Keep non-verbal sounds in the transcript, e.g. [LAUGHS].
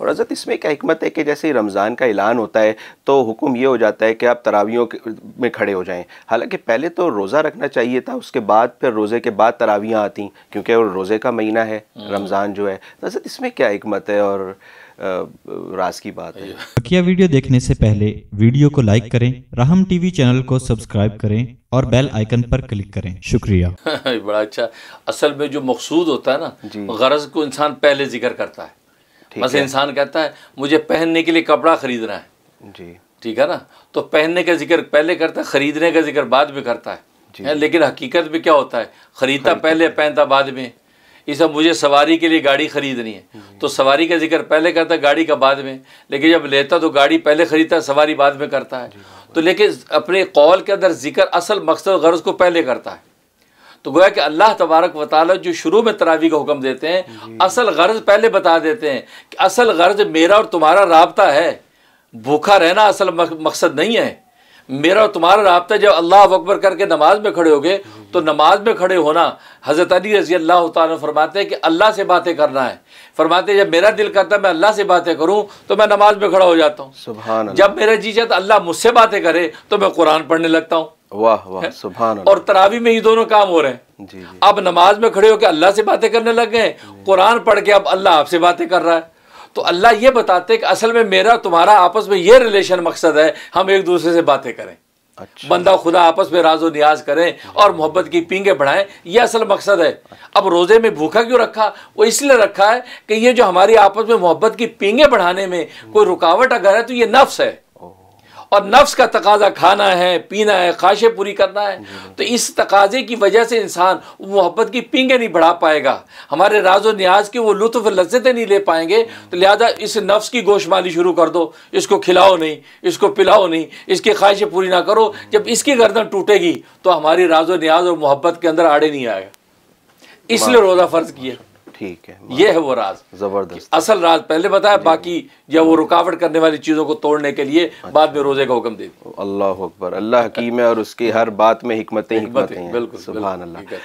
और हज़रत इसमें क्या हमत है कि जैसे ही रमज़ान का ऐलान होता है तो हुक्म ये हो जाता है कि आप तरावियों में खड़े हो जाएँ हालाँकि पहले तो रोज़ा रखना चाहिए था उसके बाद फिर रोज़े के बाद तरावियाँ आती क्योंकि रोज़े का महीना है हम्म। रमज़ान जो है तो हज़रत इसमें क्या हमत है और रास की बात है बकिया वीडियो देखने से पहले वीडियो को लाइक करें राहम टीवी चैनल को सब्सक्राइब करें और बेल आइकन पर क्लिक करें शुक्रिया [LAUGHS] बड़ा अच्छा असल में जो मकसूद होता है ना गरज को इंसान पहले जिक्र करता है बस इंसान कहता है मुझे पहनने के लिए कपड़ा खरीदना है जी ठीक है ना तो पहनने का जिक्र पहले करता है खरीदने का जिक्र बाद में करता है, लेकिन हकीकत में क्या होता है खरीदता पहले पहनता बाद में इस सब मुझे सवारी के लिए गाड़ी खरीदनी है तो सवारी का जिक्र पहले करता गाड़ी का बाद में लेकिन जब लेता तो गाड़ी पहले खरीदता सवारी बाद में करता है तो लेकिन अपने कौल के अंदर जिक्र असल मकसद गर्ज को पहले करता है तो गोया कि अल्लाह तबारक वाल जो शुरू में तरावी का हुक्म देते हैं असल गर्ज पहले बता देते हैं कि असल गर्ज मेरा और तुम्हारा रबता है भूखा रहना असल मकसद नहीं है मेरा और तुम्हारा रबता जब अल्लाह अकबर करके नमाज में खड़े हो गए तो नमाज में खड़े होना हज़रत अली रजी अल्लाह तरमाते हैं कि अल्लाह से बातें करना है फरमाते जब मेरा दिल करता है मैं अल्लाह से बातें करूं तो मैं नमाज में खड़ा हो जाता हूं जब मेरा जी चाहता तो अल्लाह मुझसे बातें करे तो मैं कुरान पढ़ने लगता हूं वाह वाह सुभान और तरावी में ये दोनों काम हो रहे हैं जी, जी। अब नमाज में खड़े होकर अल्लाह से बातें करने लग गए कुरान पढ़ के अब अल्लाह आपसे बातें कर रहा है तो अल्लाह ये बताते हैं कि असल में मेरा तुम्हारा आपस में ये रिलेशन मकसद है हम एक दूसरे से बातें करें अच्छा। बंदा खुदा आपस में राजो नियाज करें और मोहब्बत की पींगे बढ़ाएं यह असल मकसद है अब रोज़े में भूखा क्यों रखा वो इसलिए रखा है कि ये जो हमारी आपस में मोहब्बत की पींगे बढ़ाने में कोई रुकावट अगर है तो ये नफ्स है और नफ्स का तकाजा खाना है पीना है ख्वाहिशें पूरी करना है तो इस तकाजे की वजह से इंसान मोहब्बत की पींगे नहीं बढ़ा पाएगा हमारे राज और न्याज के वो लुत्फ लज्जतें नहीं ले पाएंगे तो लिहाजा इस नफ्स की गोशमाली शुरू कर दो इसको खिलाओ नहीं इसको पिलाओ नहीं इसकी ख्वाहिशें पूरी ना करो जब इसकी गर्दन टूटेगी तो हमारी राज न्याज और मोहब्बत के अंदर आड़े नहीं आएगा इसलिए रोज़ा फ़र्ज़ किया ठीक है ये है वो राज जबरदस्त असल राज पहले बताया बाकी या वो रुकावट करने वाली चीज़ों को तोड़ने के लिए अच्छा। बाद में रोजे का हुक्म दे अल्लाह अकबर अल्लाह हकीम है और उसकी हर बात में हिकमतें बिल्कुल सुबह अल्लाह